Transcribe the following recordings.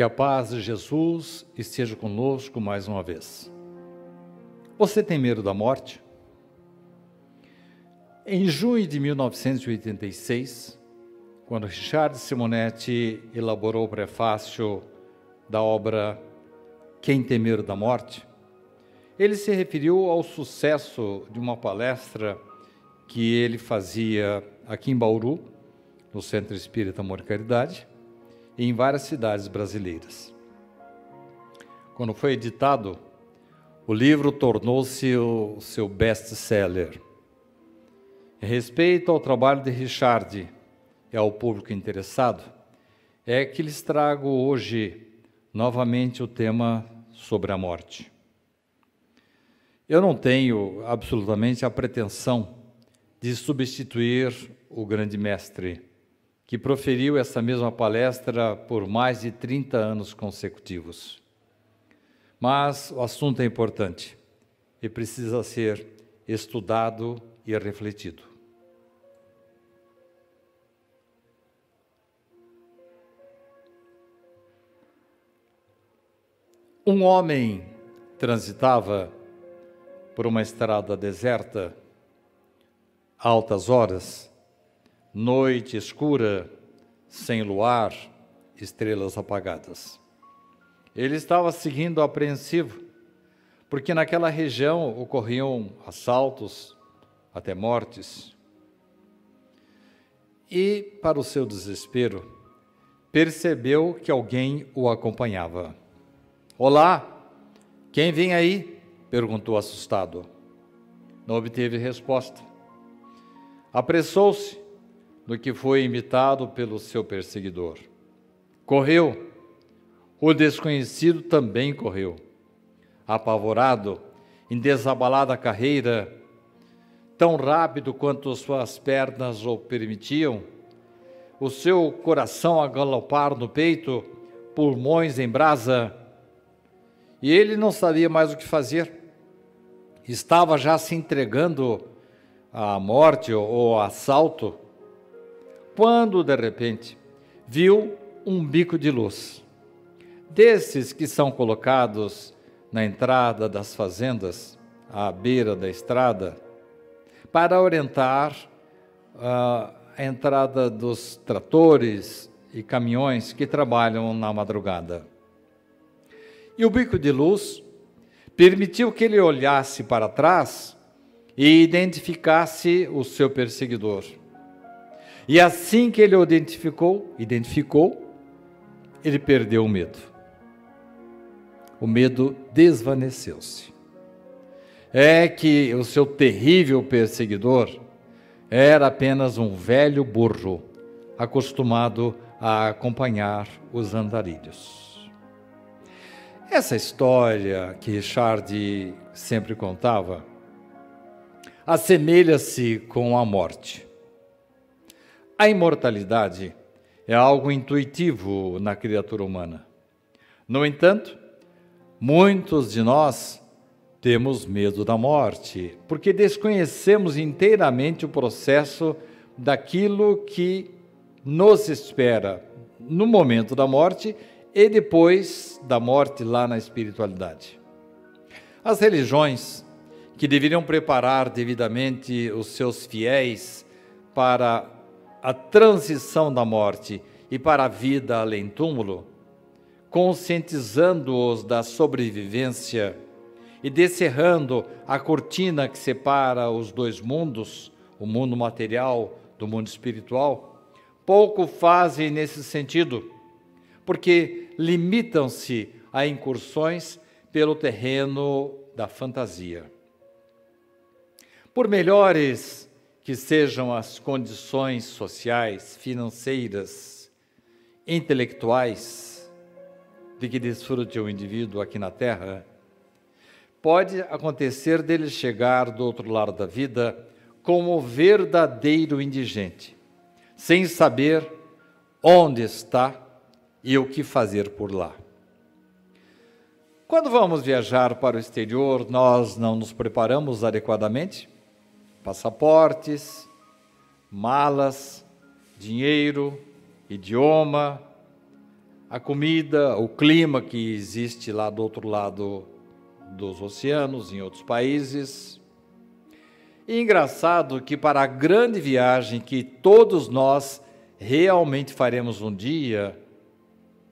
Que a paz de Jesus esteja conosco mais uma vez. Você tem medo da morte? Em junho de 1986, quando Richard Simonetti elaborou o prefácio da obra Quem tem medo da morte, ele se referiu ao sucesso de uma palestra que ele fazia aqui em Bauru, no Centro Espírita Amor e Caridade, em várias cidades brasileiras. Quando foi editado, o livro tornou-se o seu best-seller. Respeito ao trabalho de Richard e ao público interessado, é que lhes trago hoje novamente o tema sobre a morte. Eu não tenho absolutamente a pretensão de substituir o grande mestre que proferiu essa mesma palestra por mais de 30 anos consecutivos. Mas o assunto é importante e precisa ser estudado e refletido. Um homem transitava por uma estrada deserta, altas horas, noite escura, sem luar, estrelas apagadas. Ele estava seguindo apreensivo, porque naquela região ocorriam assaltos, até mortes. E, para o seu desespero, percebeu que alguém o acompanhava. Olá, quem vem aí? perguntou assustado. Não obteve resposta. Apressou-se no que foi imitado pelo seu perseguidor. Correu, o desconhecido também correu. Apavorado, em desabalada carreira, tão rápido quanto suas pernas o permitiam, o seu coração a galopar no peito, pulmões em brasa, e ele não sabia mais o que fazer. Estava já se entregando à morte ou ao assalto, quando de repente viu um bico de luz. Desses que são colocados na entrada das fazendas, à beira da estrada, para orientar uh, a entrada dos tratores e caminhões que trabalham na madrugada. E o bico de luz permitiu que ele olhasse para trás e identificasse o seu perseguidor. E assim que ele o identificou, identificou, ele perdeu o medo. O medo desvaneceu-se. É que o seu terrível perseguidor era apenas um velho burro, acostumado a acompanhar os andarilhos. Essa história que Richard sempre contava assemelha-se com a morte. A imortalidade é algo intuitivo na criatura humana. No entanto, muitos de nós temos medo da morte, porque desconhecemos inteiramente o processo daquilo que nos espera no momento da morte e depois da morte lá na espiritualidade. As religiões que deveriam preparar devidamente os seus fiéis para a transição da morte e para a vida além túmulo, conscientizando-os da sobrevivência e descerrando a cortina que separa os dois mundos, o mundo material do mundo espiritual, pouco fazem nesse sentido, porque limitam-se a incursões pelo terreno da fantasia. Por melhores que sejam as condições sociais, financeiras, intelectuais de que desfrute o indivíduo aqui na Terra, pode acontecer dele chegar do outro lado da vida como verdadeiro indigente, sem saber onde está e o que fazer por lá. Quando vamos viajar para o exterior, nós não nos preparamos adequadamente? passaportes, malas, dinheiro, idioma, a comida, o clima que existe lá do outro lado dos oceanos, em outros países. E engraçado que para a grande viagem que todos nós realmente faremos um dia,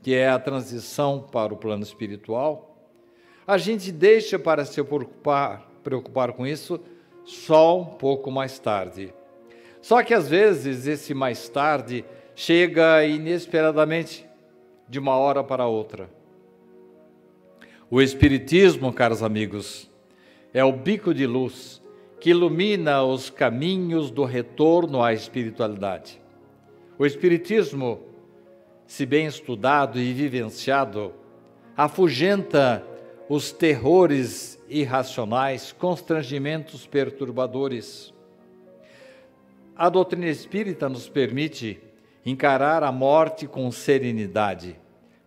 que é a transição para o plano espiritual, a gente deixa para se preocupar, preocupar com isso sol um pouco mais tarde. Só que às vezes esse mais tarde chega inesperadamente, de uma hora para outra. O Espiritismo, caros amigos, é o bico de luz que ilumina os caminhos do retorno à espiritualidade. O Espiritismo, se bem estudado e vivenciado, afugenta os terrores irracionais, constrangimentos perturbadores. A doutrina espírita nos permite encarar a morte com serenidade,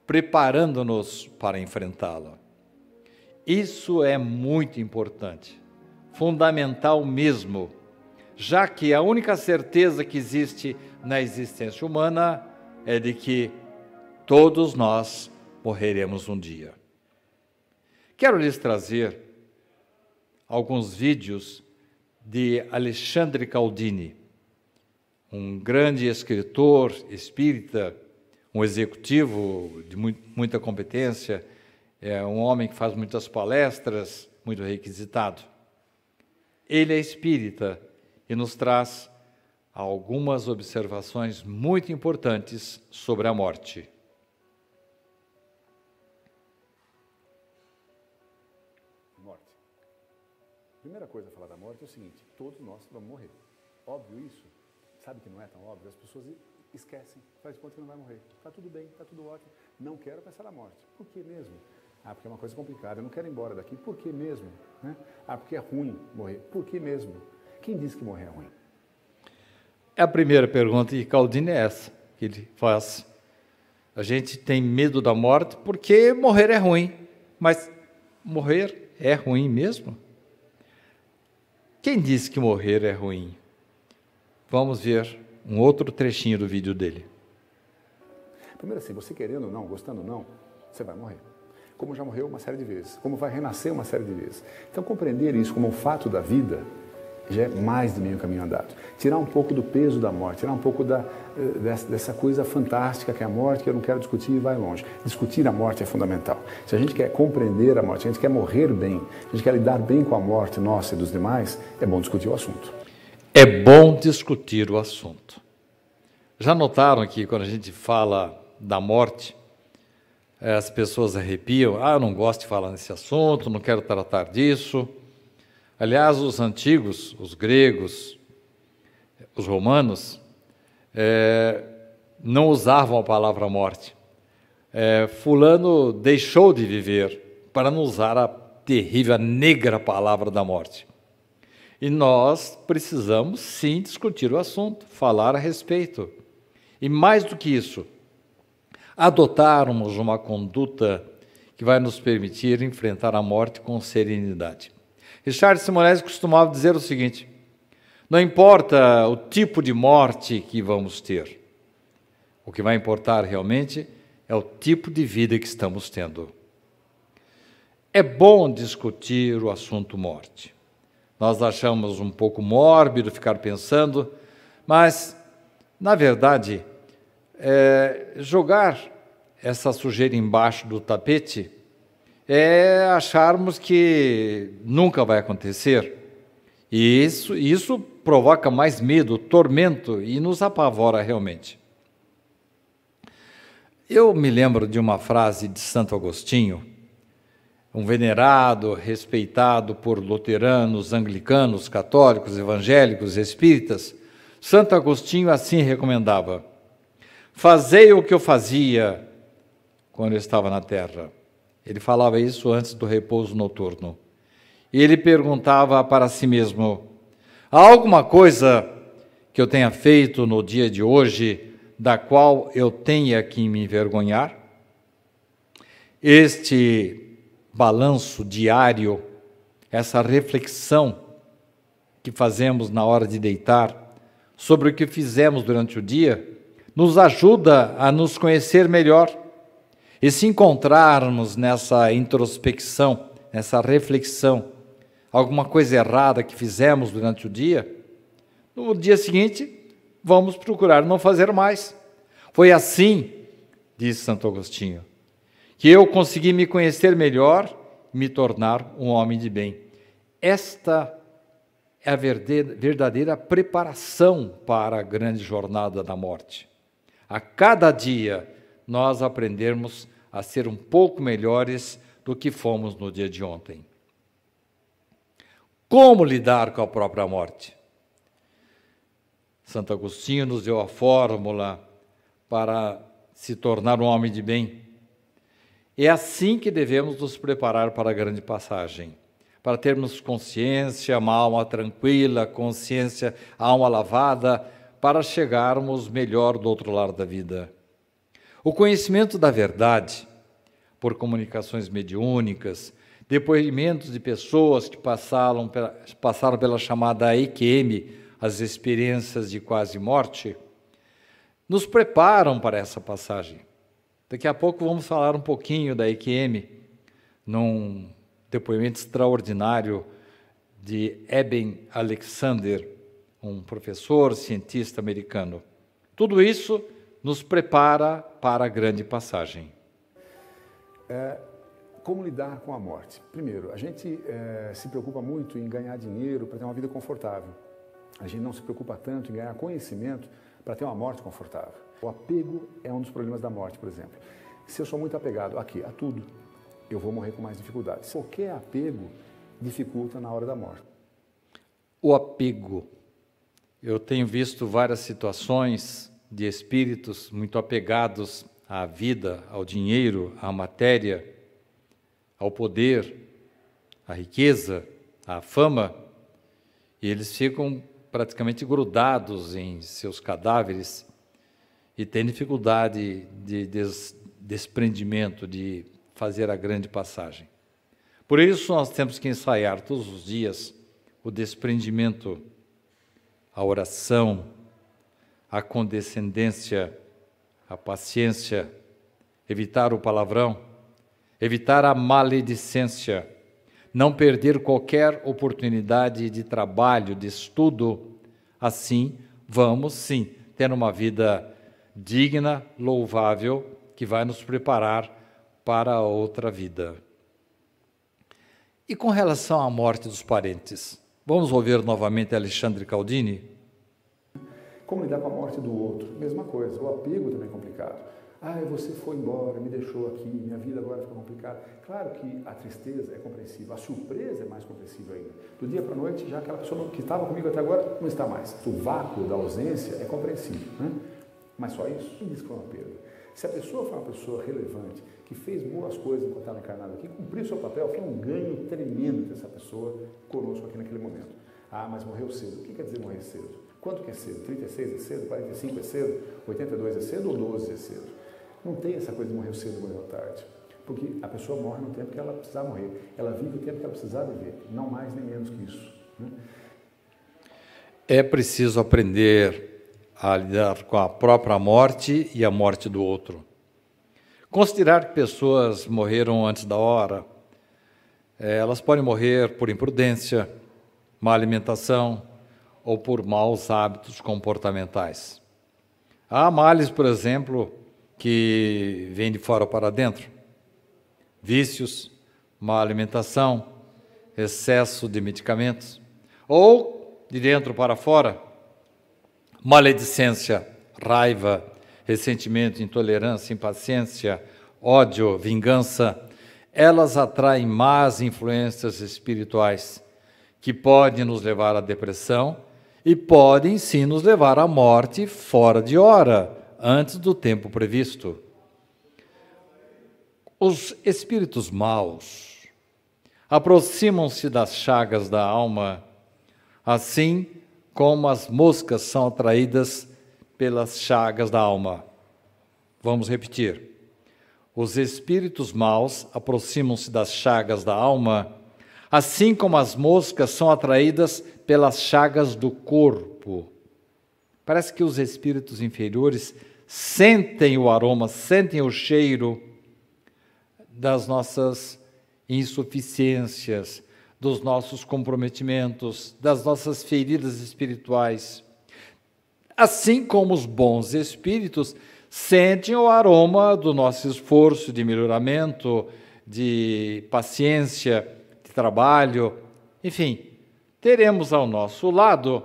preparando-nos para enfrentá-la. Isso é muito importante, fundamental mesmo, já que a única certeza que existe na existência humana é de que todos nós morreremos um dia. Quero lhes trazer alguns vídeos de Alexandre Caldini, um grande escritor espírita, um executivo de muita competência, é um homem que faz muitas palestras, muito requisitado. Ele é espírita e nos traz algumas observações muito importantes sobre a morte. primeira coisa a falar da morte é o seguinte: todos nós vamos morrer. Óbvio isso? Sabe que não é tão óbvio? As pessoas esquecem, faz conta que não vai morrer. Está tudo bem, está tudo ótimo. Não quero pensar na morte. Por que mesmo? Ah, porque é uma coisa complicada, eu não quero ir embora daqui. Por que mesmo? Né? Ah, porque é ruim morrer. Por que mesmo? Quem diz que morrer é ruim? É a primeira pergunta de Caldini é essa que ele faz. A gente tem medo da morte porque morrer é ruim. Mas morrer é ruim mesmo? Quem disse que morrer é ruim? Vamos ver um outro trechinho do vídeo dele. Primeiro assim, você querendo ou não, gostando ou não, você vai morrer. Como já morreu uma série de vezes, como vai renascer uma série de vezes. Então compreender isso como um fato da vida já é mais do meio caminho andado. Tirar um pouco do peso da morte, tirar um pouco da, eh, dessa, dessa, coisa fantástica que é a morte, que eu não quero discutir e vai longe. Discutir a morte é fundamental. Se a gente quer compreender a morte, se a gente quer morrer bem, se a gente quer lidar bem com a morte nossa e dos demais, é bom discutir o assunto. É bom discutir o assunto. Já notaram que quando a gente fala da morte, eh, as pessoas arrepiam, ah, eu não gosto de falar nesse assunto, não quero tratar disso. Aliás, os antigos, os gregos, os romanos, é, não usavam a palavra morte. É, fulano deixou de viver, para não usar a terrível, a negra palavra da morte. E nós precisamos sim discutir o assunto, falar a respeito. E mais do que isso, adotarmos uma conduta que vai nos permitir enfrentar a morte com serenidade. Richard Simonetti costumava dizer o seguinte: não importa o tipo de morte que vamos ter, o que vai importar realmente é o tipo de vida que estamos tendo. É bom discutir o assunto morte. Nós achamos um pouco mórbido ficar pensando, mas, na verdade, é, jogar essa sujeira embaixo do tapete é acharmos que nunca vai acontecer. E isso, isso provoca mais medo, tormento e nos apavora realmente. Eu me lembro de uma frase de Santo Agostinho, um venerado, respeitado por luteranos, anglicanos, católicos, evangélicos, espíritas. Santo Agostinho assim recomendava: Fazei o que eu fazia quando eu estava na terra ele falava isso antes do repouso noturno. E ele perguntava para si mesmo: há alguma coisa que eu tenha feito no dia de hoje da qual eu tenha que me envergonhar? Este balanço diário, essa reflexão que fazemos na hora de deitar sobre o que fizemos durante o dia, nos ajuda a nos conhecer melhor e se encontrarmos nessa introspecção, nessa reflexão, alguma coisa errada que fizemos durante o dia, no dia seguinte vamos procurar não fazer mais. Foi assim, diz Santo Agostinho, que eu consegui me conhecer melhor, me tornar um homem de bem. Esta é a verdadeira preparação para a grande jornada da morte. A cada dia nós aprendermos a ser um pouco melhores do que fomos no dia de ontem. Como lidar com a própria morte? Santo Agostinho nos deu a fórmula para se tornar um homem de bem. É assim que devemos nos preparar para a grande passagem, para termos consciência, uma alma tranquila, consciência, alma lavada, para chegarmos melhor do outro lado da vida. O conhecimento da verdade, por comunicações mediúnicas, depoimentos de pessoas que passaram pela, passaram pela chamada EQM, as experiências de quase morte, nos preparam para essa passagem. Daqui a pouco vamos falar um pouquinho da EQM, num depoimento extraordinário de Eben Alexander, um professor cientista americano. Tudo isso nos prepara para a grande passagem. É, como lidar com a morte? Primeiro, a gente é, se preocupa muito em ganhar dinheiro para ter uma vida confortável. A gente não se preocupa tanto em ganhar conhecimento para ter uma morte confortável. O apego é um dos problemas da morte, por exemplo. Se eu sou muito apegado aqui a tudo, eu vou morrer com mais dificuldades. Qualquer apego dificulta na hora da morte. O apego. Eu tenho visto várias situações de espíritos muito apegados à vida, ao dinheiro, à matéria, ao poder, à riqueza, à fama, e eles ficam praticamente grudados em seus cadáveres e têm dificuldade de des desprendimento, de fazer a grande passagem. Por isso, nós temos que ensaiar todos os dias o desprendimento, a oração, a condescendência, a paciência, evitar o palavrão, evitar a maledicência, não perder qualquer oportunidade de trabalho, de estudo. Assim, vamos sim ter uma vida digna, louvável, que vai nos preparar para a outra vida. E com relação à morte dos parentes, vamos ouvir novamente Alexandre Caldini? Como lidar com a morte do outro? Mesma coisa. O apego também é complicado. Ah, você foi embora, me deixou aqui, minha vida agora ficou complicada. Claro que a tristeza é compreensível, a surpresa é mais compreensível ainda. Do dia para a noite, já aquela pessoa que estava comigo até agora não está mais. O vácuo da ausência é compreensível, né? Mas só isso, tudo isso foi uma perda. Se a pessoa foi uma pessoa relevante, que fez boas coisas enquanto estava encarnada aqui, cumpriu seu papel, foi um ganho tremendo essa pessoa conosco aqui naquele momento. Ah, mas morreu cedo. O que quer dizer morrer cedo? Quanto que é cedo? 36 é cedo? 45 é cedo? 82 é cedo ou 12 é cedo? Não tem essa coisa de morrer cedo ou morrer tarde. Porque a pessoa morre no tempo que ela precisar morrer. Ela vive o tempo que ela precisar viver. Não mais nem menos que isso. Né? É preciso aprender a lidar com a própria morte e a morte do outro. Considerar que pessoas morreram antes da hora, é, elas podem morrer por imprudência, má alimentação, ou por maus hábitos comportamentais. Há males, por exemplo, que vêm de fora para dentro: vícios, má alimentação, excesso de medicamentos, ou de dentro para fora, maledicência, raiva, ressentimento, intolerância, impaciência, ódio, vingança, elas atraem más influências espirituais que podem nos levar à depressão e podem sim nos levar à morte fora de hora, antes do tempo previsto. Os espíritos maus aproximam-se das chagas da alma, assim como as moscas são atraídas pelas chagas da alma. Vamos repetir. Os espíritos maus aproximam-se das chagas da alma, assim como as moscas são atraídas pelas chagas do corpo. Parece que os espíritos inferiores sentem o aroma, sentem o cheiro das nossas insuficiências, dos nossos comprometimentos, das nossas feridas espirituais. Assim como os bons espíritos sentem o aroma do nosso esforço de melhoramento, de paciência, de trabalho, enfim, teremos ao nosso lado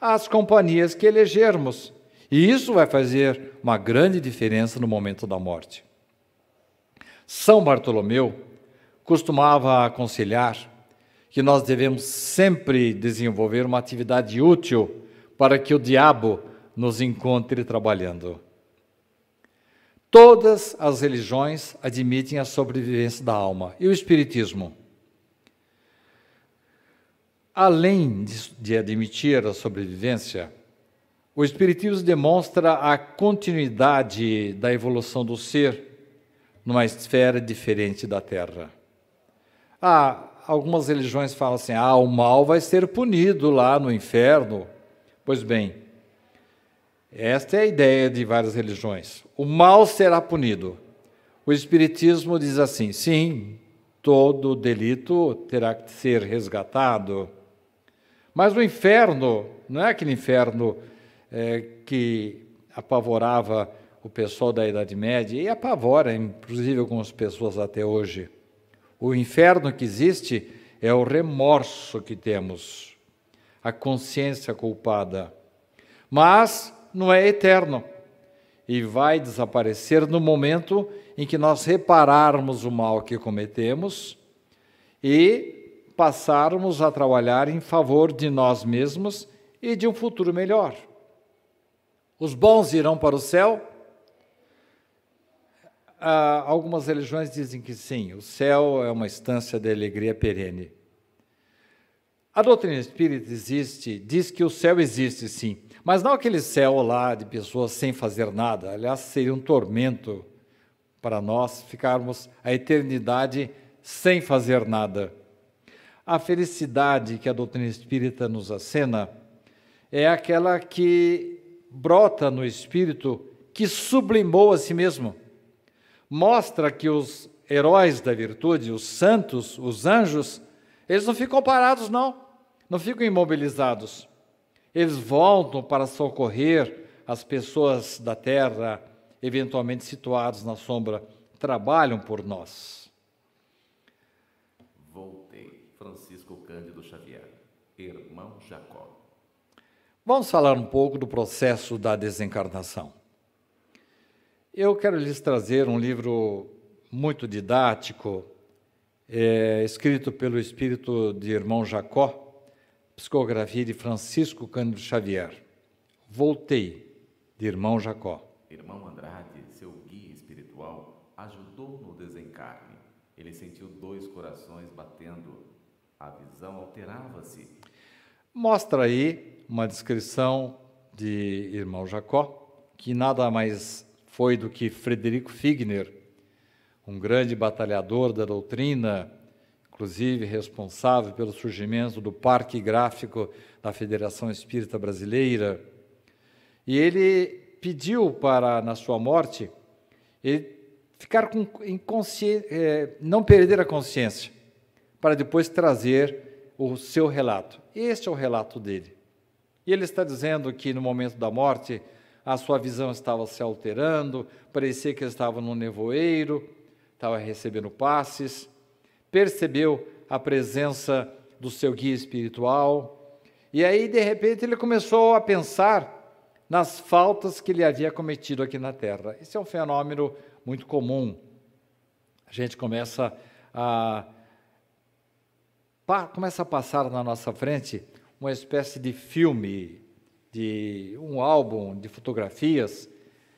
as companhias que elegermos. E isso vai fazer uma grande diferença no momento da morte. São Bartolomeu costumava aconselhar que nós devemos sempre desenvolver uma atividade útil para que o diabo nos encontre trabalhando. Todas as religiões admitem a sobrevivência da alma e o Espiritismo Além de admitir a sobrevivência, o Espiritismo demonstra a continuidade da evolução do ser numa esfera diferente da Terra. Ah, algumas religiões falam assim: ah, o mal vai ser punido lá no inferno. Pois bem, esta é a ideia de várias religiões. O mal será punido. O Espiritismo diz assim: sim, todo delito terá que ser resgatado mas o inferno, não é aquele inferno é, que apavorava o pessoal da Idade Média e apavora, inclusive, algumas pessoas até hoje. O inferno que existe é o remorso que temos, a consciência culpada. Mas não é eterno e vai desaparecer no momento em que nós repararmos o mal que cometemos e passarmos a trabalhar em favor de nós mesmos e de um futuro melhor. Os bons irão para o céu? Ah, algumas religiões dizem que sim, o céu é uma instância de alegria perene. A doutrina espírita existe, diz que o céu existe sim, mas não aquele céu lá de pessoas sem fazer nada. Aliás, seria um tormento para nós ficarmos a eternidade sem fazer nada. A felicidade que a doutrina espírita nos acena é aquela que brota no espírito que sublimou a si mesmo. Mostra que os heróis da virtude, os santos, os anjos, eles não ficam parados, não, não ficam imobilizados. Eles voltam para socorrer as pessoas da terra, eventualmente situadas na sombra, trabalham por nós. Francisco Cândido Xavier, irmão Jacó. Vamos falar um pouco do processo da desencarnação. Eu quero lhes trazer um livro muito didático, é, escrito pelo espírito de irmão Jacó, psicografia de Francisco Cândido Xavier. Voltei, de irmão Jacó. Irmão Andrade, seu guia espiritual, ajudou no desencarne. Ele sentiu dois corações batendo a visão alterava-se. Mostra aí uma descrição de irmão Jacó, que nada mais foi do que Frederico Figner, um grande batalhador da doutrina, inclusive responsável pelo surgimento do Parque Gráfico da Federação Espírita Brasileira. E ele pediu para, na sua morte, ele ficar com eh, não perder a consciência para depois trazer o seu relato. Este é o relato dele. E ele está dizendo que no momento da morte, a sua visão estava se alterando, parecia que estava no nevoeiro, estava recebendo passes, percebeu a presença do seu guia espiritual. E aí, de repente, ele começou a pensar nas faltas que ele havia cometido aqui na terra. Esse é um fenômeno muito comum. A gente começa a começa a passar na nossa frente uma espécie de filme, de um álbum de fotografias,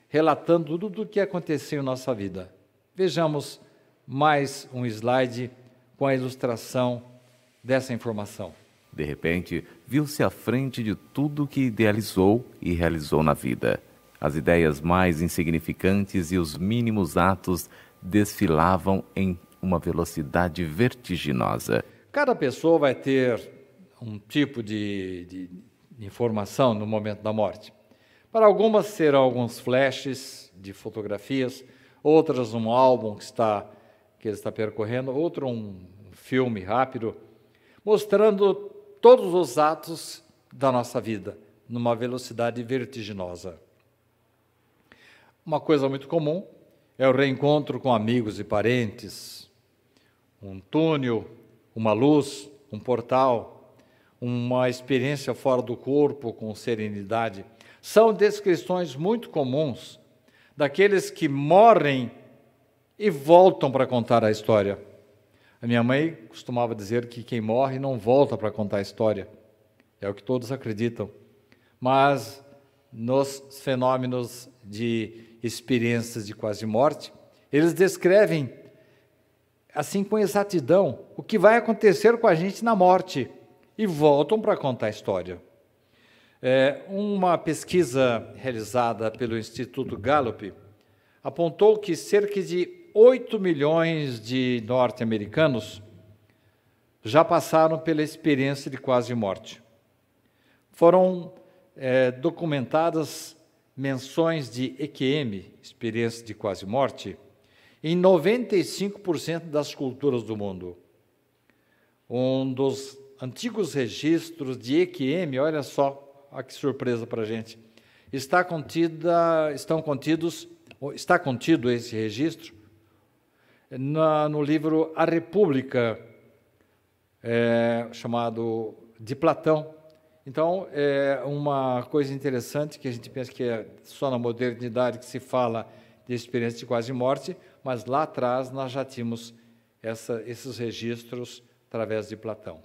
relatando tudo o que aconteceu em nossa vida. Vejamos mais um slide com a ilustração dessa informação. De repente, viu-se à frente de tudo o que idealizou e realizou na vida. As ideias mais insignificantes e os mínimos atos desfilavam em uma velocidade vertiginosa. Cada pessoa vai ter um tipo de, de, informação no momento da morte. Para algumas serão alguns flashes de fotografias, outras um álbum que está que ele está percorrendo, outro um filme rápido, mostrando todos os atos da nossa vida numa velocidade vertiginosa. Uma coisa muito comum é o reencontro com amigos e parentes, um túnel uma luz, um portal, uma experiência fora do corpo com serenidade, são descrições muito comuns daqueles que morrem e voltam para contar a história. A minha mãe costumava dizer que quem morre não volta para contar a história. É o que todos acreditam. Mas nos fenômenos de experiências de quase morte, eles descrevem assim com exatidão o que vai acontecer com a gente na morte e voltam para contar a história. É, uma pesquisa realizada pelo Instituto Gallup apontou que cerca de 8 milhões de norte-americanos já passaram pela experiência de quase morte. Foram é, documentadas menções de EQM, experiência de quase morte, em 95% das culturas do mundo. Um dos antigos registros de EQM, olha só a que surpresa para a gente, está contida, estão contidos, está contido esse registro na, no livro A República, é, chamado de Platão. Então, é uma coisa interessante que a gente pensa que é só na modernidade que se fala de experiência de quase morte, mas lá atrás nós já tínhamos essa, esses registros através de Platão.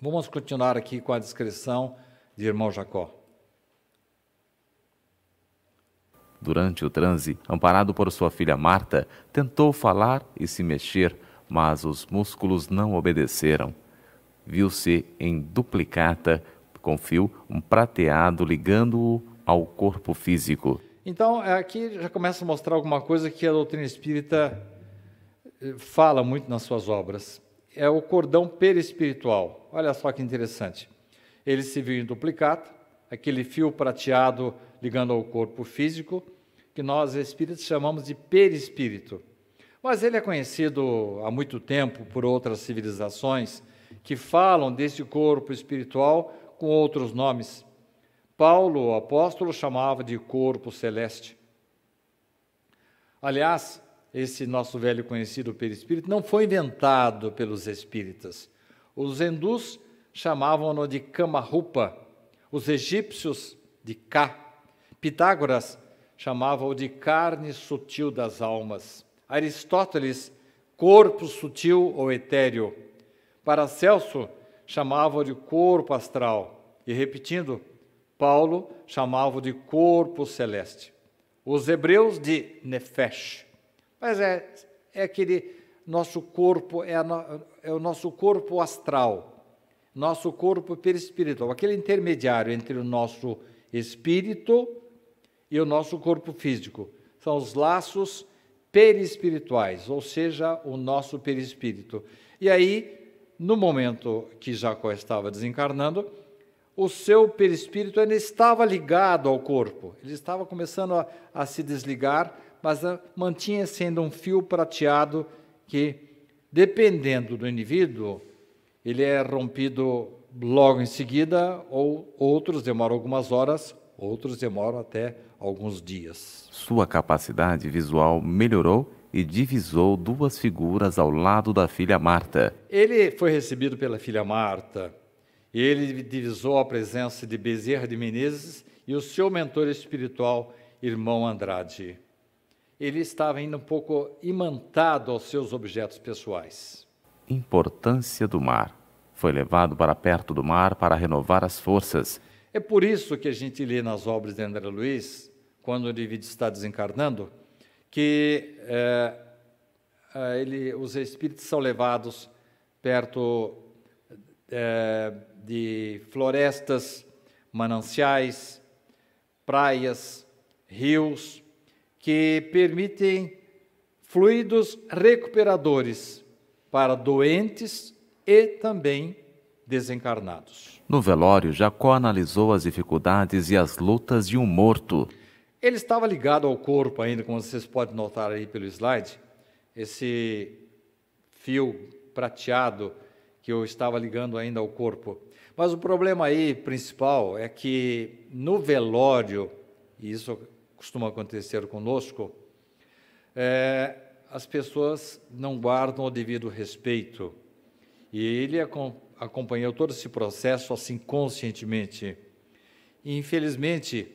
Vamos continuar aqui com a descrição de irmão Jacó. Durante o transe, amparado por sua filha Marta, tentou falar e se mexer, mas os músculos não obedeceram. Viu-se em duplicata, com fio, um prateado ligando-o ao corpo físico. Então, é, aqui já começa a mostrar alguma coisa que a doutrina espírita eh, fala muito nas suas obras. É o cordão perispiritual. Olha só que interessante. Ele se viu em duplicata, aquele fio prateado ligando ao corpo físico, que nós espíritos chamamos de perispírito. Mas ele é conhecido há muito tempo por outras civilizações que falam desse corpo espiritual com outros nomes. Paulo, o apóstolo, chamava de corpo celeste. Aliás, esse nosso velho conhecido perispírito não foi inventado pelos espíritas. Os hindus chamavam-no de Kamarupa, os egípcios de Ka, Pitágoras chamava-o de carne sutil das almas, Aristóteles, corpo sutil ou etéreo, Paracelso chamava-o de corpo astral, e repetindo, Paulo chamava de corpo celeste. Os hebreus de nefesh. Mas é, é aquele nosso corpo, é, a, é o nosso corpo astral, nosso corpo perispiritual, aquele intermediário entre o nosso espírito e o nosso corpo físico. São os laços perispirituais, ou seja, o nosso perispírito. E aí, no momento que Jacó estava desencarnando, o seu perispírito ainda estava ligado ao corpo, ele estava começando a, a se desligar, mas ah, mantinha sendo um fio prateado que, dependendo do indivíduo, ele é rompido logo em seguida, ou outros demoram algumas horas, outros demoram até alguns dias. Sua capacidade visual melhorou e divisou duas figuras ao lado da filha Marta. Ele foi recebido pela filha Marta ele divisou a presença de Bezerra de Menezes e o seu mentor espiritual, irmão Andrade. Ele estava ainda um pouco imantado aos seus objetos pessoais. Importância do mar. Foi levado para perto do mar para renovar as forças. É por isso que a gente lê nas obras de André Luiz, quando o indivíduo está desencarnando, que é, ele, os espíritos são levados perto é, de florestas, mananciais, praias, rios, que permitem fluidos recuperadores para doentes e também desencarnados. No velório, Jacó analisou as dificuldades e as lutas de um morto. Ele estava ligado ao corpo ainda, como vocês podem notar aí pelo slide, esse fio prateado que eu estava ligando ainda ao corpo. Mas o problema aí principal é que no velório, e isso costuma acontecer conosco, é, as pessoas não guardam o devido respeito. E ele acompanhou todo esse processo assim conscientemente. E, infelizmente,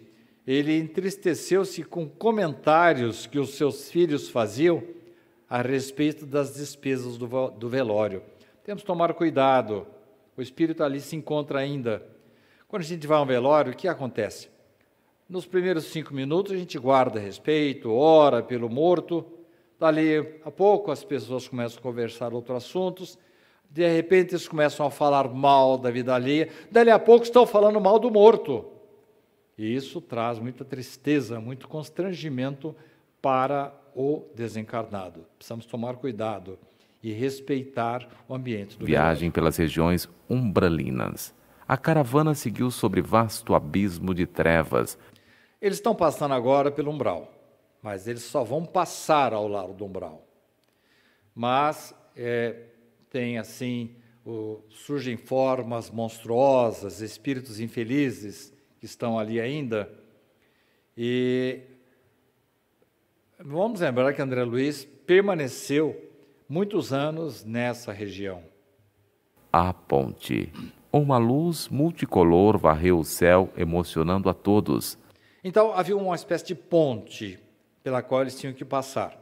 ele entristeceu-se com comentários que os seus filhos faziam a respeito das despesas do, do velório. Temos que tomar cuidado. O espírito ali se encontra ainda. Quando a gente vai a um velório, o que acontece? Nos primeiros cinco minutos a gente guarda respeito, ora pelo morto. Dali a pouco as pessoas começam a conversar outros assuntos. De repente eles começam a falar mal da vida alheia. Dali a pouco estão falando mal do morto. E isso traz muita tristeza, muito constrangimento para o desencarnado. Precisamos tomar cuidado e respeitar o ambiente. Viagem pelas regiões umbralinas. A caravana seguiu sobre vasto abismo de trevas. Eles estão passando agora pelo umbral, mas eles só vão passar ao lado do umbral. Mas é, tem assim, o, surgem formas monstruosas, espíritos infelizes que estão ali ainda. E vamos lembrar que André Luiz permaneceu muitos anos nessa região. A ponte. Uma luz multicolor varreu o céu, emocionando a todos. Então havia uma espécie de ponte pela qual eles tinham que passar.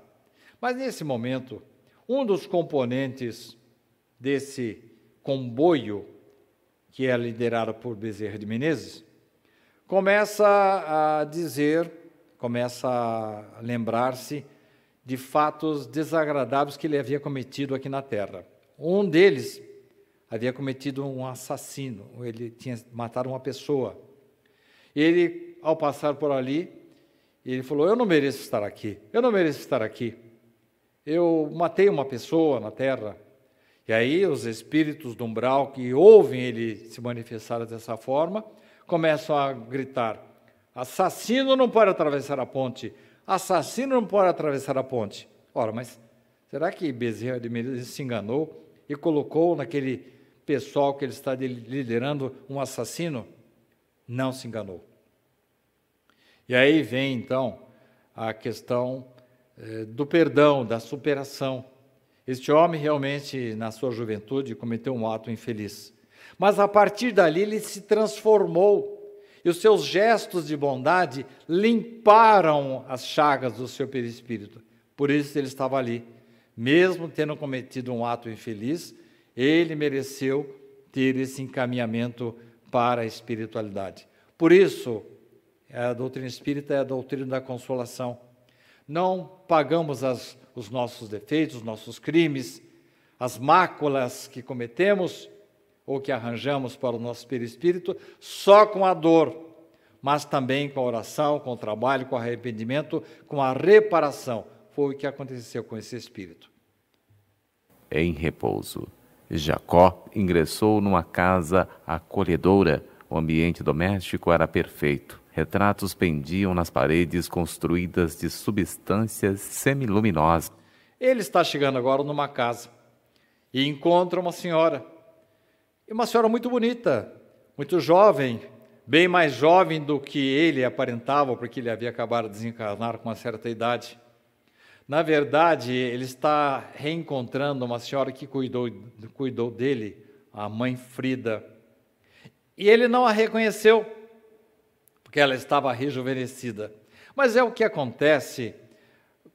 Mas nesse momento, um dos componentes desse comboio, que é liderado por Bezerra de Menezes, começa a dizer, começa a lembrar-se de fatos desagradáveis que ele havia cometido aqui na terra. Um deles havia cometido um assassino, ele tinha matado uma pessoa. Ele, ao passar por ali, ele falou: "Eu não mereço estar aqui. Eu não mereço estar aqui. Eu matei uma pessoa na terra." E aí os espíritos do umbral que ouvem ele se manifestar dessa forma, começam a gritar: "Assassino não pode atravessar a ponte assassino não pode atravessar a ponte. Ora, mas será que Bezerra de Menezes se enganou e colocou naquele pessoal que ele está liderando um assassino? Não se enganou. E aí vem então a questão eh, do perdão, da superação. Este homem realmente, na sua juventude, cometeu um ato infeliz. Mas a partir dali ele se transformou e os seus gestos de bondade limparam as chagas do seu perispírito. Por isso ele estava ali. Mesmo tendo cometido um ato infeliz, ele mereceu ter esse encaminhamento para a espiritualidade. Por isso, é a doutrina espírita é a doutrina da consolação. Não pagamos as, os nossos defeitos, os nossos crimes, as máculas que cometemos ou que arranjamos para o nosso perispírito, só com a dor, mas também com a oração, com o trabalho, com o arrependimento, com a reparação. Foi o que aconteceu com esse espírito. Em repouso, Jacó ingressou numa casa acolhedora. O ambiente doméstico era perfeito. Retratos pendiam nas paredes construídas de substâncias semiluminosas. Ele está chegando agora numa casa e encontra uma senhora e uma senhora muito bonita, muito jovem, bem mais jovem do que ele aparentava, porque ele havia acabado de desencarnar com uma certa idade. Na verdade, ele está reencontrando uma senhora que cuidou, cuidou dele, a mãe Frida. E ele não a reconheceu, porque ela estava rejuvenescida. Mas é o que acontece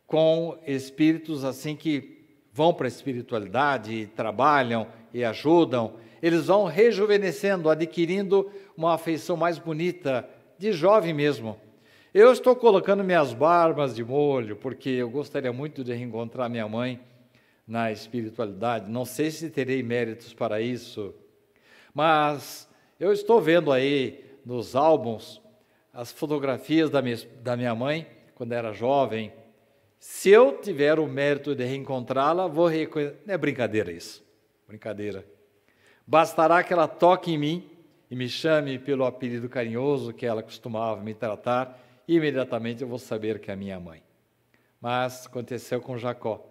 com espíritos assim que vão para a espiritualidade, trabalham e ajudam eles vão rejuvenescendo, adquirindo uma afeição mais bonita, de jovem mesmo. Eu estou colocando minhas barbas de molho, porque eu gostaria muito de reencontrar minha mãe na espiritualidade. Não sei se terei méritos para isso, mas eu estou vendo aí nos álbuns as fotografias da minha, da minha mãe quando era jovem. Se eu tiver o mérito de reencontrá-la, vou reconhecer. É brincadeira isso. Brincadeira. Bastará que ela toque em mim e me chame pelo apelido carinhoso que ela costumava me tratar, e imediatamente eu vou saber que é minha mãe. Mas aconteceu com Jacó.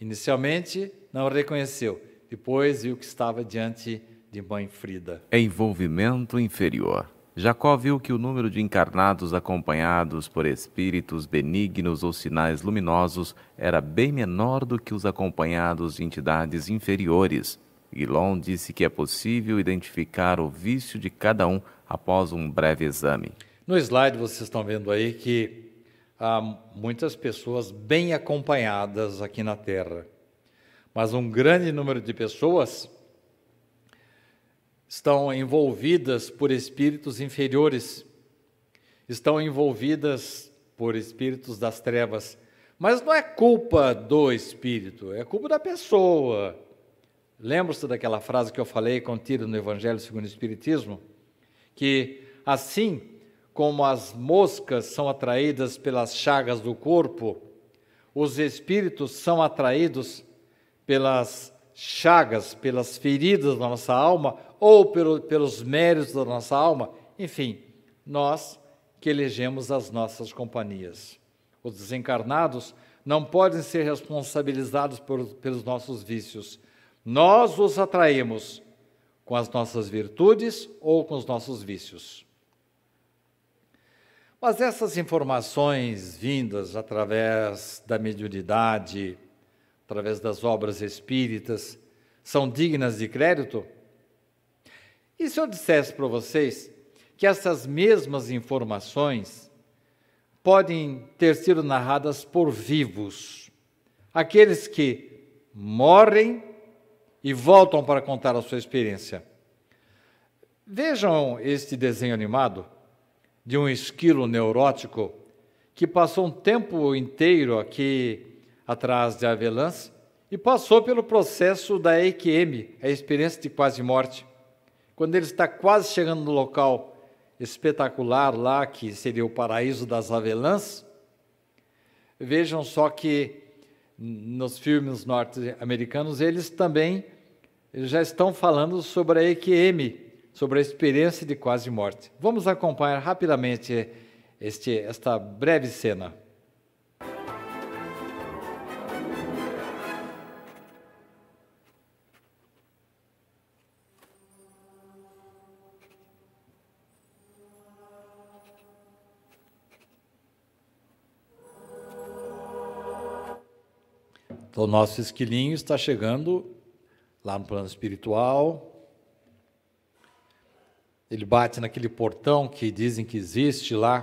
Inicialmente não reconheceu, depois viu que estava diante de mãe Frida. Envolvimento inferior. Jacó viu que o número de encarnados acompanhados por espíritos benignos ou sinais luminosos era bem menor do que os acompanhados de entidades inferiores, Guilon disse que é possível identificar o vício de cada um após um breve exame. No slide vocês estão vendo aí que há muitas pessoas bem acompanhadas aqui na Terra, mas um grande número de pessoas estão envolvidas por espíritos inferiores, estão envolvidas por espíritos das trevas. Mas não é culpa do espírito, é culpa da pessoa Lembra-se daquela frase que eu falei contida no Evangelho segundo o Espiritismo? Que assim como as moscas são atraídas pelas chagas do corpo, os espíritos são atraídos pelas chagas, pelas feridas da nossa alma ou pelo, pelos méritos da nossa alma. Enfim, nós que elegemos as nossas companhias. Os desencarnados não podem ser responsabilizados por, pelos nossos vícios nós os atraímos com as nossas virtudes ou com os nossos vícios. Mas essas informações vindas através da mediunidade, através das obras espíritas, são dignas de crédito? E se eu dissesse para vocês que essas mesmas informações podem ter sido narradas por vivos, aqueles que morrem e voltam para contar a sua experiência. Vejam este desenho animado de um esquilo neurótico que passou um tempo inteiro aqui atrás de Avelãs e passou pelo processo da EQM, a experiência de quase morte. Quando ele está quase chegando no local espetacular lá, que seria o paraíso das Avelãs, vejam só que nos filmes norte-americanos, eles também já estão falando sobre a EQM, sobre a experiência de quase morte. Vamos acompanhar rapidamente este, esta breve cena. Então, o nosso esquilinho está chegando lá no plano espiritual. Ele bate naquele portão que dizem que existe lá.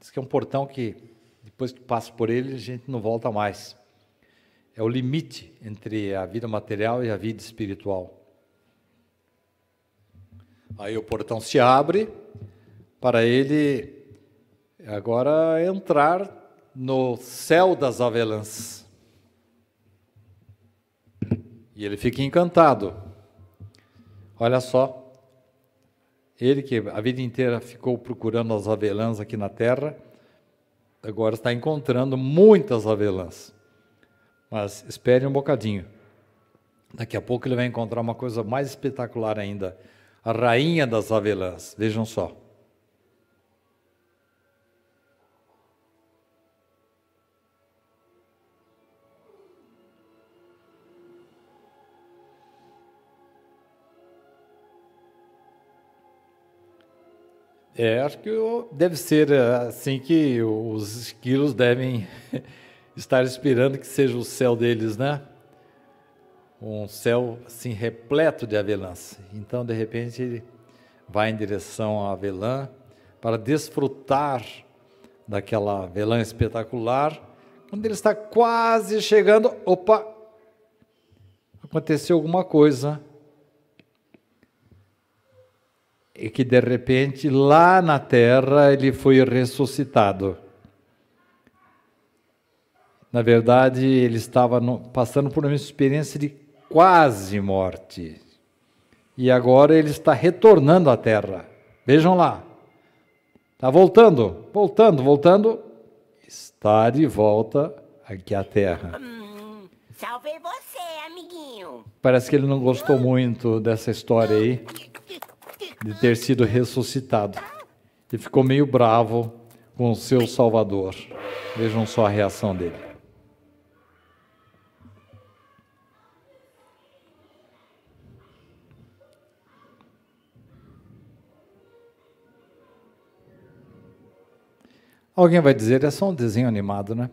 Diz que é um portão que, depois que passa por ele, a gente não volta mais. É o limite entre a vida material e a vida espiritual. Aí o portão se abre para ele agora entrar no céu das avelãs. E ele fica encantado. Olha só, ele que a vida inteira ficou procurando as avelãs aqui na terra, agora está encontrando muitas avelãs. Mas espere um bocadinho. Daqui a pouco ele vai encontrar uma coisa mais espetacular ainda: a rainha das avelãs. Vejam só. É, acho que deve ser é, assim que os esquilos devem estar esperando que seja o céu deles, né? Um céu assim repleto de avelãs. Então, de repente, ele vai em direção à avelã para desfrutar daquela avelã espetacular. Quando ele está quase chegando, opa! Aconteceu alguma coisa e que de repente lá na terra ele foi ressuscitado. Na verdade, ele estava no, passando por uma experiência de quase morte. E agora ele está retornando à terra. Vejam lá. Está voltando, voltando, voltando. Está de volta aqui à terra. Hum, salvei você, amiguinho. Parece que ele não gostou muito dessa história aí. de ter sido ressuscitado e ficou meio bravo com o seu Salvador. Vejam só a reação dele. Alguém vai dizer, é só um desenho animado, né?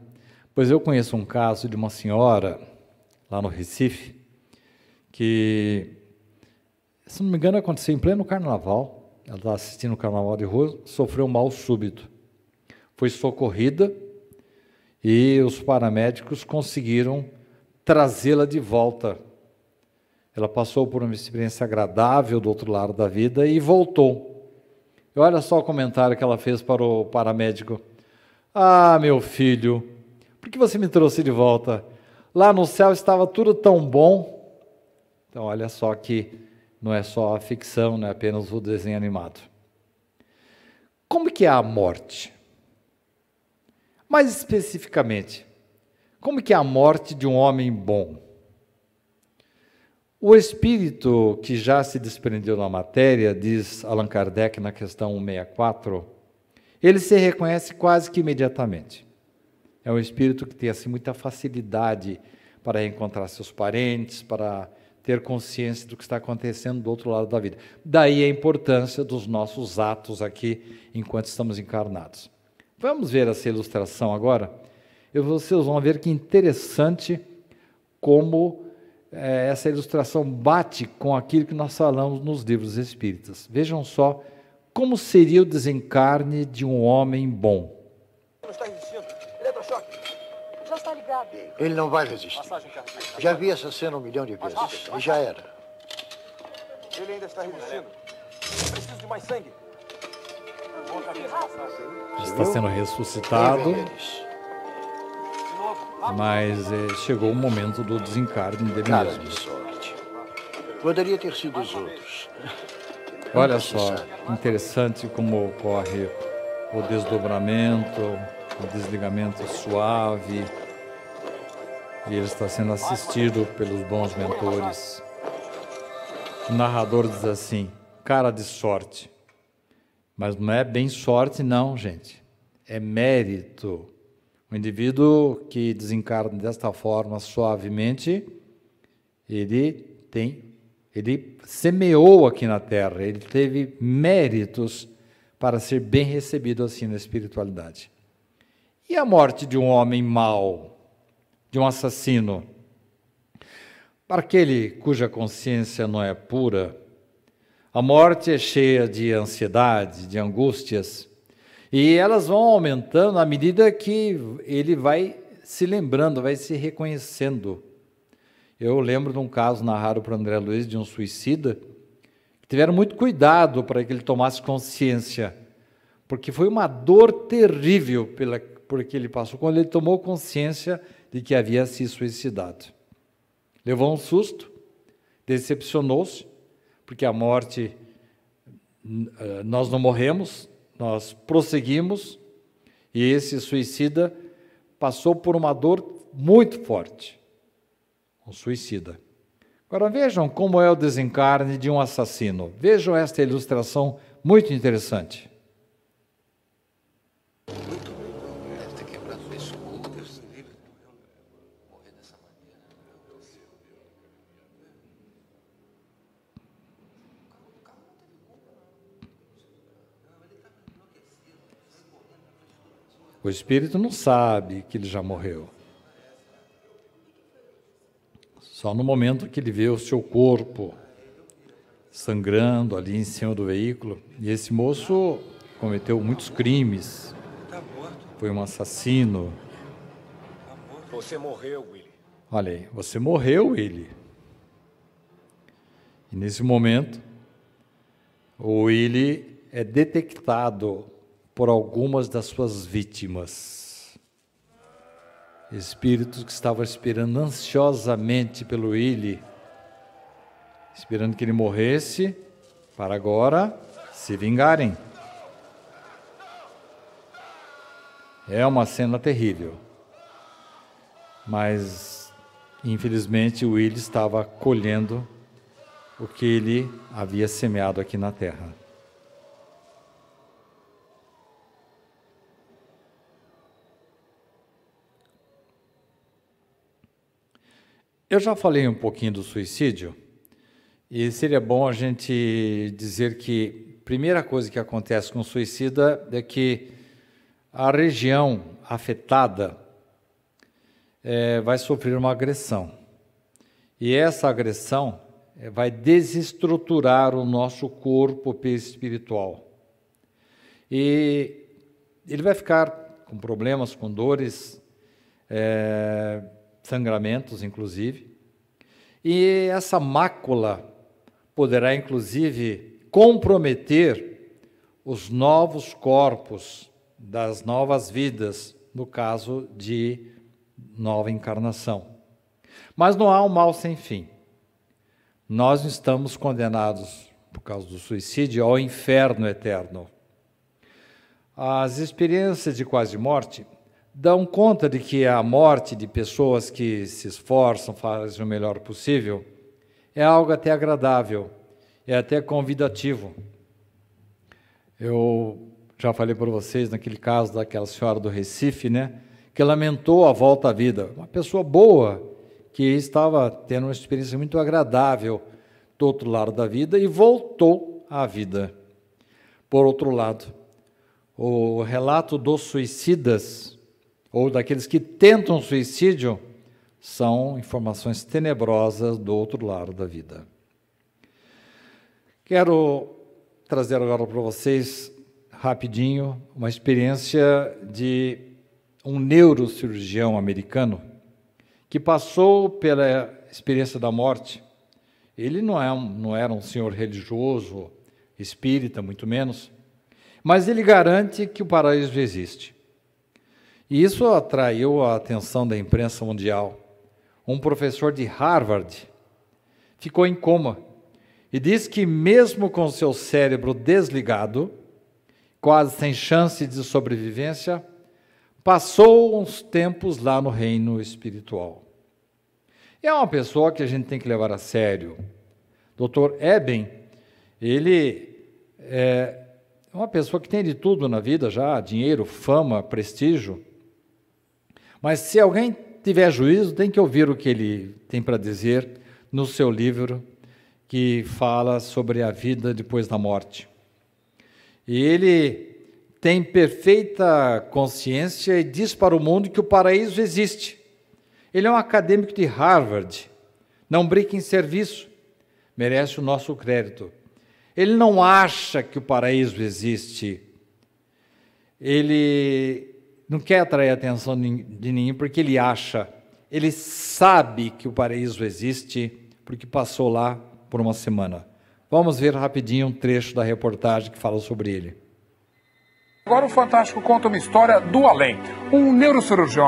Pois eu conheço um caso de uma senhora lá no Recife que se não me engano, aconteceu em pleno carnaval. Ela estava assistindo o carnaval de rua, sofreu um mal súbito. Foi socorrida e os paramédicos conseguiram trazê-la de volta. Ela passou por uma experiência agradável do outro lado da vida e voltou. E olha só o comentário que ela fez para o paramédico: Ah, meu filho, por que você me trouxe de volta? Lá no céu estava tudo tão bom. Então, olha só que não é só a ficção, não é apenas o desenho animado. Como que é a morte? Mais especificamente, como que é a morte de um homem bom? O espírito que já se desprendeu da matéria, diz Allan Kardec na questão 164, ele se reconhece quase que imediatamente. É um espírito que tem assim muita facilidade para encontrar seus parentes, para ter consciência do que está acontecendo do outro lado da vida. Daí a importância dos nossos atos aqui enquanto estamos encarnados. Vamos ver essa ilustração agora? E vocês vão ver que interessante como é, essa ilustração bate com aquilo que nós falamos nos livros espíritas. Vejam só como seria o desencarne de um homem bom. Ele não vai resistir. Já vi essa cena um milhão de vezes. E já era. Ele ainda está resistindo. preciso de mais sangue. Está sendo ressuscitado. É Mas é, chegou o momento do desencarne dele Cara mesmo. De sorte. Poderia ter sido os outros. Olha só, interessante como ocorre o desdobramento, o desligamento suave e ele está sendo assistido pelos bons mentores. O narrador diz assim: cara de sorte. Mas não é bem sorte, não, gente. É mérito. O indivíduo que desencarna desta forma suavemente, ele tem, ele semeou aqui na Terra, ele teve méritos para ser bem recebido assim na espiritualidade. E a morte de um homem mau? de um assassino. Para aquele cuja consciência não é pura, a morte é cheia de ansiedade, de angústias, e elas vão aumentando à medida que ele vai se lembrando, vai se reconhecendo. Eu lembro de um caso narrado por André Luiz de um suicida que tiveram muito cuidado para que ele tomasse consciência, porque foi uma dor terrível pela, porque ele passou quando ele tomou consciência de que havia se suicidado. Levou um susto, decepcionou-se, porque a morte, eh, nós não morremos, nós prosseguimos, e esse suicida passou por uma dor muito forte. Um suicida. Agora vejam como é o desencarne de um assassino. Vejam esta ilustração muito interessante. Muito O espírito não sabe que ele já morreu. Só no momento que ele vê o seu corpo sangrando ali em cima do veículo. E esse moço cometeu muitos crimes. Foi um assassino. Você morreu, Willy. Olha aí, você morreu, ele. E nesse momento, o Willy é detectado por algumas das suas vítimas. Espíritos que estavam esperando ansiosamente pelo Willy, esperando que ele morresse, para agora se vingarem. É uma cena terrível. Mas, infelizmente, o Willy estava colhendo o que ele havia semeado aqui na terra. Eu já falei um pouquinho do suicídio e seria bom a gente dizer que a primeira coisa que acontece com o suicida é que a região afetada é, vai sofrer uma agressão. E essa agressão é, vai desestruturar o nosso corpo espiritual. E ele vai ficar com problemas, com dores. É, sangramentos inclusive. E essa mácula poderá inclusive comprometer os novos corpos das novas vidas, no caso de nova encarnação. Mas não há um mal sem fim. Nós não estamos condenados, por causa do suicídio, ao inferno eterno. As experiências de quase morte dão conta de que a morte de pessoas que se esforçam, fazem o melhor possível, é algo até agradável, é até convidativo. Eu já falei para vocês naquele caso daquela senhora do Recife, né, que lamentou a volta à vida. Uma pessoa boa que estava tendo uma experiência muito agradável do outro lado da vida e voltou à vida. Por outro lado, o relato dos suicidas ou daqueles que tentam suicídio são informações tenebrosas do outro lado da vida. Quero trazer agora para vocês, rapidinho, uma experiência de um neurocirurgião americano que passou pela experiência da morte. Ele não, é não era um senhor religioso, espírita, muito menos, mas ele garante que o paraíso existe. E isso atraiu a atenção da imprensa mundial. Um professor de Harvard ficou em coma e diz que, mesmo com seu cérebro desligado, quase sem chance de sobrevivência, passou uns tempos lá no reino espiritual. É uma pessoa que a gente tem que levar a sério. Dr. Eben, ele é uma pessoa que tem de tudo na vida já: dinheiro, fama, prestígio. Mas se alguém tiver juízo, tem que ouvir o que ele tem para dizer no seu livro que fala sobre a vida depois da morte. E ele tem perfeita consciência e diz para o mundo que o paraíso existe. Ele é um acadêmico de Harvard, não brinca em serviço, merece o nosso crédito. Ele não acha que o paraíso existe. Ele não quer atrair a atenção de ninguém porque ele acha, ele sabe que o paraíso existe porque passou lá por uma semana. Vamos ver rapidinho um trecho da reportagem que fala sobre ele. Agora o Fantástico conta uma história do além. Um neurocirurgião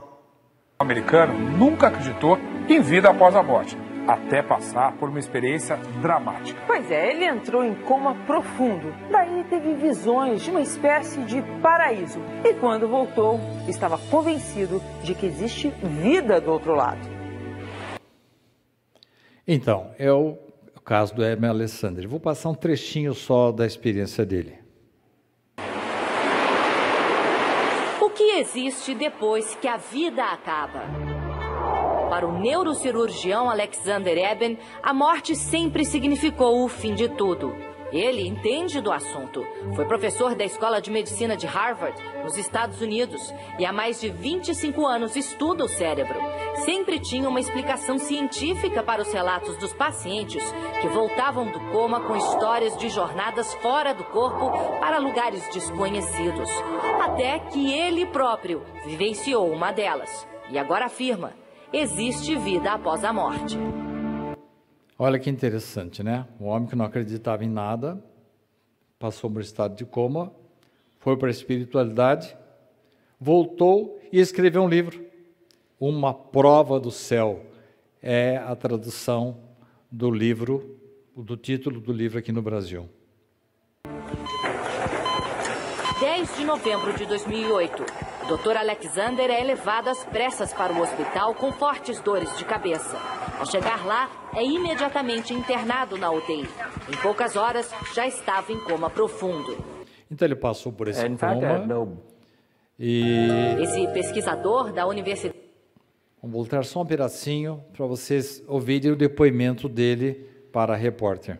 americano nunca acreditou em vida após a morte até passar por uma experiência dramática. Pois é, ele entrou em coma profundo. Daí teve visões de uma espécie de paraíso. E quando voltou, estava convencido de que existe vida do outro lado. Então, é o caso do Hermes Alessandri. Vou passar um trechinho só da experiência dele. O que existe depois que a vida acaba? Para o neurocirurgião Alexander Eben, a morte sempre significou o fim de tudo. Ele entende do assunto. Foi professor da Escola de Medicina de Harvard, nos Estados Unidos, e há mais de 25 anos estuda o cérebro. Sempre tinha uma explicação científica para os relatos dos pacientes que voltavam do coma com histórias de jornadas fora do corpo para lugares desconhecidos. Até que ele próprio vivenciou uma delas. E agora afirma existe vida após a morte. Olha que interessante, né? O homem que não acreditava em nada passou por um estado de coma, foi para a espiritualidade, voltou e escreveu um livro. Uma prova do céu é a tradução do livro, do título do livro aqui no Brasil. 10 de novembro de 2008, Dr. Alexander é levado às pressas para o hospital com fortes dores de cabeça. Ao chegar lá, é imediatamente internado na UTI. Em poucas horas, já estava em coma profundo. Então ele passou por esse é, é coma. e esse pesquisador da universidade Vamos voltar só um pedacinho para vocês ouvirem o depoimento dele para a repórter.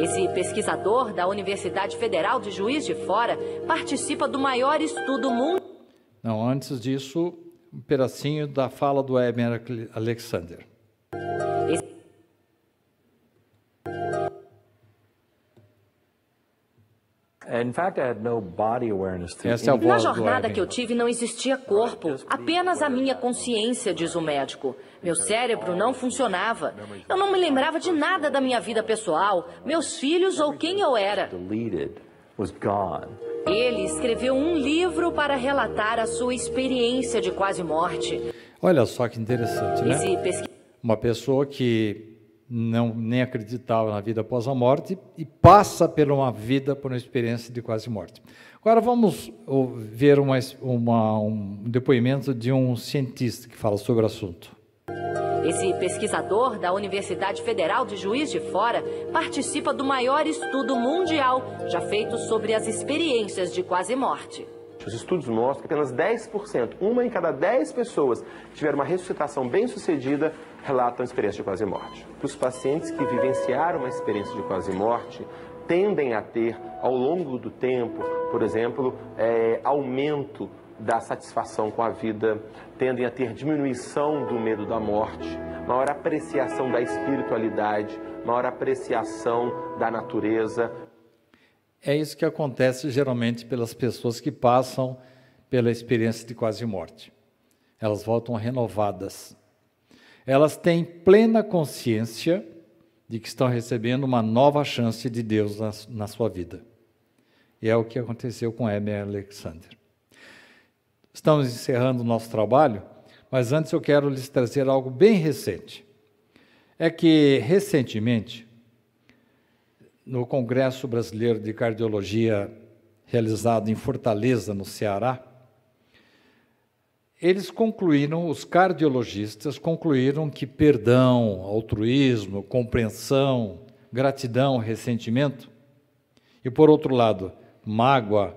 Esse pesquisador da Universidade Federal de Juiz de Fora participa do maior estudo mundial. Não, antes disso, um pedacinho da fala do Eber Alexander. É Na jornada que eu tive não existia corpo, apenas a minha consciência, diz o médico. Meu cérebro não funcionava. Eu não me lembrava de nada da minha vida pessoal, meus filhos ou quem eu era. Ele escreveu um livro para relatar a sua experiência de quase morte. Olha só que interessante, né? Uma pessoa que não nem acreditava na vida após a morte e passa por uma vida, por uma experiência de quase morte. Agora vamos ver uma, uma, um depoimento de um cientista que fala sobre o assunto. Esse pesquisador da Universidade Federal de Juiz de Fora participa do maior estudo mundial já feito sobre as experiências de quase morte. Os estudos mostram que apenas 10%, uma em cada 10 pessoas que tiveram uma ressuscitação bem-sucedida, relatam experiência de quase morte. Os pacientes que vivenciaram uma experiência de quase morte tendem a ter, ao longo do tempo, por exemplo, é, aumento da satisfação com a vida, tendem a ter diminuição do medo da morte, maior apreciação da espiritualidade, maior apreciação da natureza. É isso que acontece geralmente pelas pessoas que passam pela experiência de quase morte. Elas voltam renovadas. Elas têm plena consciência de que estão recebendo uma nova chance de Deus na, na sua vida. E é o que aconteceu com Emma Alexander. Estamos encerrando o nosso trabalho, mas antes eu quero lhes trazer algo bem recente. É que, recentemente, no Congresso Brasileiro de Cardiologia, realizado em Fortaleza, no Ceará, eles concluíram, os cardiologistas concluíram que perdão, altruísmo, compreensão, gratidão, ressentimento, e por outro lado, mágoa,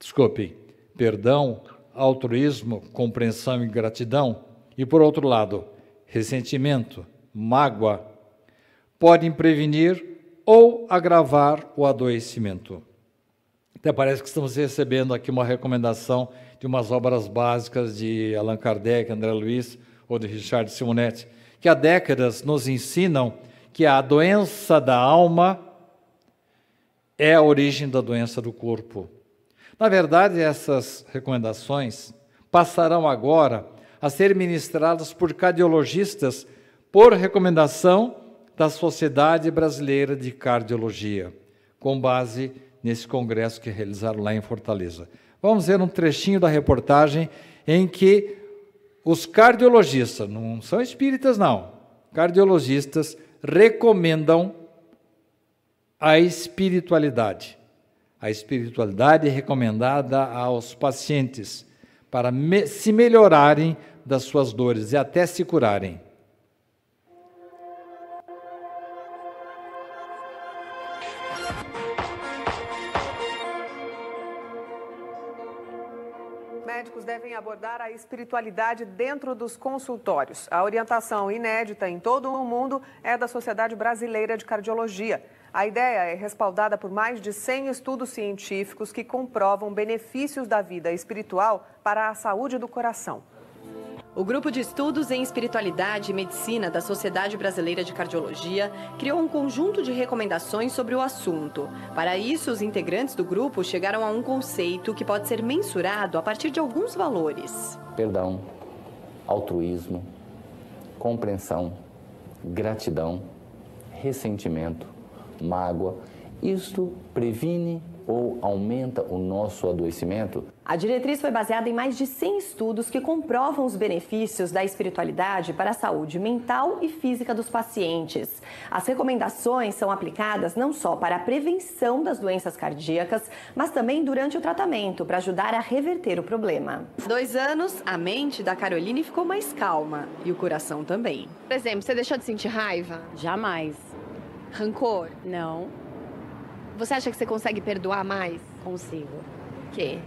desculpe, perdão, altruísmo, compreensão e gratidão, e por outro lado, ressentimento, mágoa, podem prevenir ou agravar o adoecimento. Até parece que estamos recebendo aqui uma recomendação de umas obras básicas de Allan Kardec, André Luiz ou de Richard Simonetti, que há décadas nos ensinam que a doença da alma é a origem da doença do corpo. Na verdade, essas recomendações passarão agora a ser ministradas por cardiologistas por recomendação da Sociedade Brasileira de Cardiologia, com base nesse congresso que realizaram lá em Fortaleza. Vamos ver um trechinho da reportagem em que os cardiologistas, não são espíritas não, cardiologistas recomendam a espiritualidade a espiritualidade é recomendada aos pacientes para me se melhorarem das suas dores e até se curarem. Médicos devem abordar a espiritualidade dentro dos consultórios. A orientação inédita em todo o mundo é da Sociedade Brasileira de Cardiologia. A ideia é respaldada por mais de 100 estudos científicos que comprovam benefícios da vida espiritual para a saúde do coração. O grupo de estudos em espiritualidade e medicina da Sociedade Brasileira de Cardiologia criou um conjunto de recomendações sobre o assunto. Para isso, os integrantes do grupo chegaram a um conceito que pode ser mensurado a partir de alguns valores: perdão, altruísmo, compreensão, gratidão, ressentimento, mágoa. Isto previne ou aumenta o nosso adoecimento? A diretriz foi baseada em mais de 100 estudos que comprovam os benefícios da espiritualidade para a saúde mental e física dos pacientes. As recomendações são aplicadas não só para a prevenção das doenças cardíacas, mas também durante o tratamento, para ajudar a reverter o problema. Dois anos, a mente da Caroline ficou mais calma e o coração também. Por exemplo, você deixou de sentir raiva? Jamais. Rancor? Não. Você acha que você consegue perdoar mais? Consigo. Que?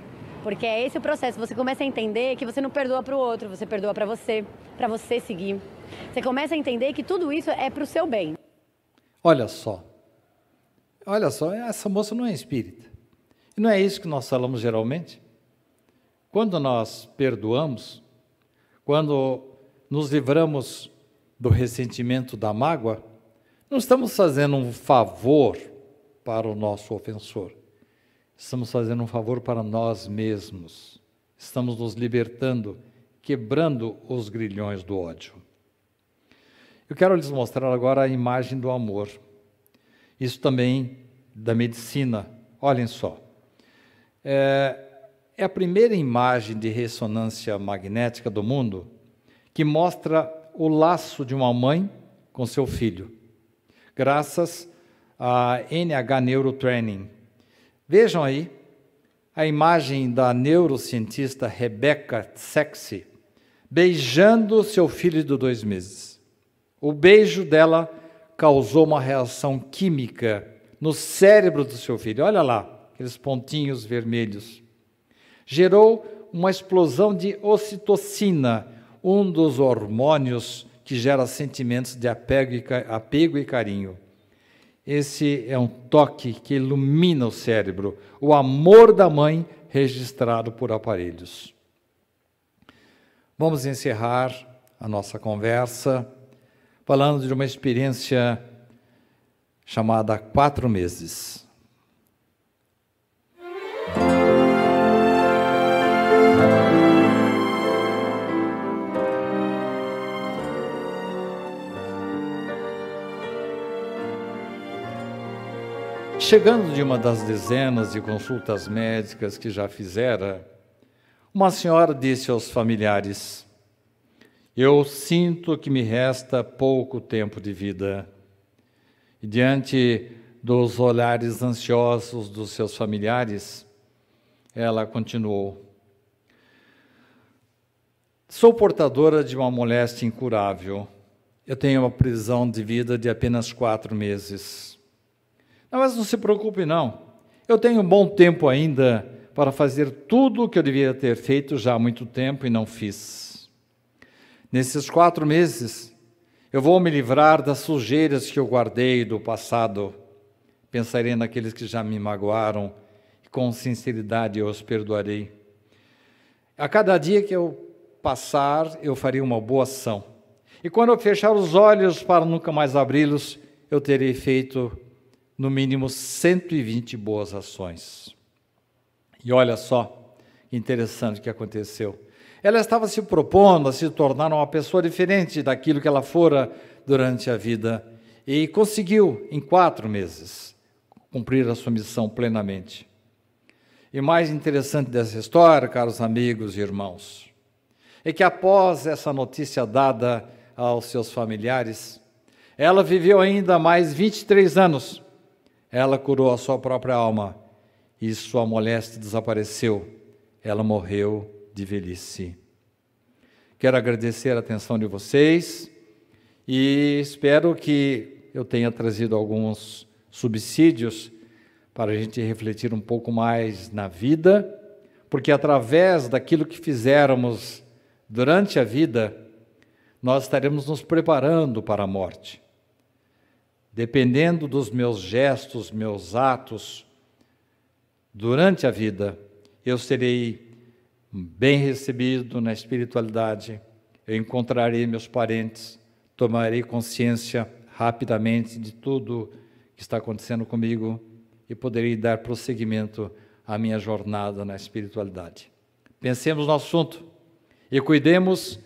Porque é esse o processo. Você começa a entender que você não perdoa para o outro, você perdoa para você, para você seguir. Você começa a entender que tudo isso é para o seu bem. Olha só. Olha só, essa moça não é espírita. E não é isso que nós falamos geralmente? Quando nós perdoamos, quando nos livramos do ressentimento, da mágoa, não estamos fazendo um favor para o nosso ofensor. Estamos fazendo um favor para nós mesmos. Estamos nos libertando, quebrando os grilhões do ódio. Eu quero lhes mostrar agora a imagem do amor. Isso também da medicina. Olhem só. É, é a primeira imagem de ressonância magnética do mundo que mostra o laço de uma mãe com seu filho graças a NH Neurotraining. Vejam aí a imagem da neurocientista Rebecca Sexy beijando seu filho de dois meses. O beijo dela causou uma reação química no cérebro do seu filho. Olha lá, aqueles pontinhos vermelhos. Gerou uma explosão de ocitocina, um dos hormônios que gera sentimentos de apego e, apego e carinho. Esse é um toque que ilumina o cérebro, o amor da mãe registrado por aparelhos. Vamos encerrar a nossa conversa falando de uma experiência chamada Quatro Meses. Chegando de uma das dezenas de consultas médicas que já fizera, uma senhora disse aos familiares: Eu sinto que me resta pouco tempo de vida. E diante dos olhares ansiosos dos seus familiares, ela continuou: Sou portadora de uma moléstia incurável. Eu tenho uma prisão de vida de apenas quatro meses. Não, mas não se preocupe, não. Eu tenho um bom tempo ainda para fazer tudo o que eu devia ter feito já há muito tempo e não fiz. Nesses quatro meses, eu vou me livrar das sujeiras que eu guardei do passado. Pensarei naqueles que já me magoaram e com sinceridade eu os perdoarei. A cada dia que eu passar, eu farei uma boa ação. E quando eu fechar os olhos para nunca mais abri-los, eu terei feito no mínimo 120 boas ações. E olha só, interessante o que aconteceu. Ela estava se propondo a se tornar uma pessoa diferente daquilo que ela fora durante a vida e conseguiu, em quatro meses, cumprir a sua missão plenamente. E mais interessante dessa história, caros amigos e irmãos, é que após essa notícia dada aos seus familiares, ela viveu ainda mais 23 anos ela curou a sua própria alma e sua moléstia desapareceu. Ela morreu de velhice. Quero agradecer a atenção de vocês e espero que eu tenha trazido alguns subsídios para a gente refletir um pouco mais na vida, porque através daquilo que fizermos durante a vida, nós estaremos nos preparando para a morte dependendo dos meus gestos, meus atos, durante a vida, eu serei bem recebido na espiritualidade, eu encontrarei meus parentes, tomarei consciência rapidamente de tudo que está acontecendo comigo e poderei dar prosseguimento à minha jornada na espiritualidade. Pensemos no assunto e cuidemos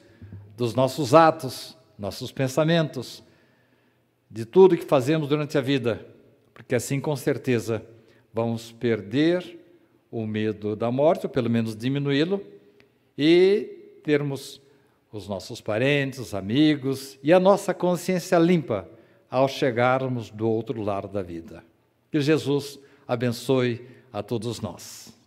dos nossos atos, nossos pensamentos, de tudo que fazemos durante a vida, porque assim com certeza vamos perder o medo da morte, ou pelo menos diminuí-lo, e termos os nossos parentes, os amigos e a nossa consciência limpa ao chegarmos do outro lado da vida. Que Jesus abençoe a todos nós.